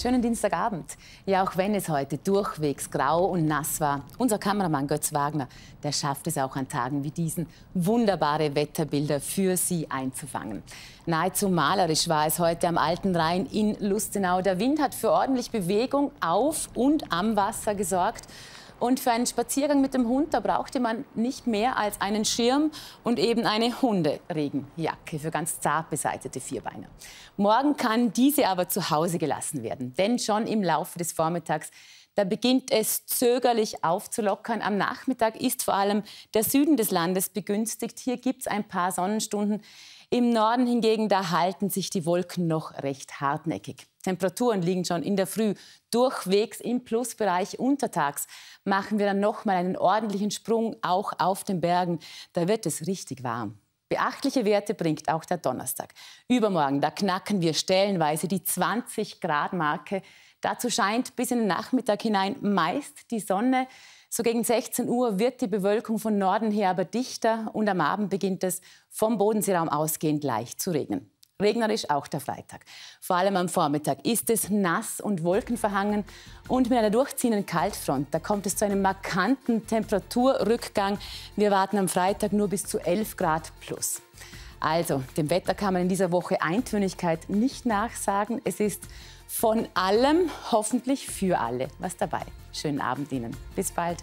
Schönen Dienstagabend. Ja, auch wenn es heute durchwegs grau und nass war, unser Kameramann Götz Wagner, der schafft es auch an Tagen wie diesen, wunderbare Wetterbilder für Sie einzufangen. Nahezu malerisch war es heute am Alten Rhein in Lustenau. Der Wind hat für ordentlich Bewegung auf und am Wasser gesorgt. Und für einen Spaziergang mit dem Hund, da brauchte man nicht mehr als einen Schirm und eben eine Hunderegenjacke für ganz zart beseitete Vierbeiner. Morgen kann diese aber zu Hause gelassen werden, denn schon im Laufe des Vormittags da beginnt es zögerlich aufzulockern. Am Nachmittag ist vor allem der Süden des Landes begünstigt. Hier gibt es ein paar Sonnenstunden. Im Norden hingegen, da halten sich die Wolken noch recht hartnäckig. Temperaturen liegen schon in der Früh durchwegs im Plusbereich. Untertags machen wir dann nochmal einen ordentlichen Sprung, auch auf den Bergen. Da wird es richtig warm. Beachtliche Werte bringt auch der Donnerstag. Übermorgen, da knacken wir stellenweise die 20 Grad Marke. Dazu scheint bis in den Nachmittag hinein meist die Sonne. So gegen 16 Uhr wird die Bewölkung von Norden her aber dichter und am Abend beginnt es vom Bodenseeraum ausgehend leicht zu regnen. Regnerisch auch der Freitag. Vor allem am Vormittag ist es nass und wolkenverhangen und mit einer durchziehenden Kaltfront. Da kommt es zu einem markanten Temperaturrückgang. Wir warten am Freitag nur bis zu 11 Grad plus. Also, dem Wetter kann man in dieser Woche Eintönigkeit nicht nachsagen. Es ist von allem, hoffentlich für alle was dabei. Schönen Abend Ihnen. Bis bald.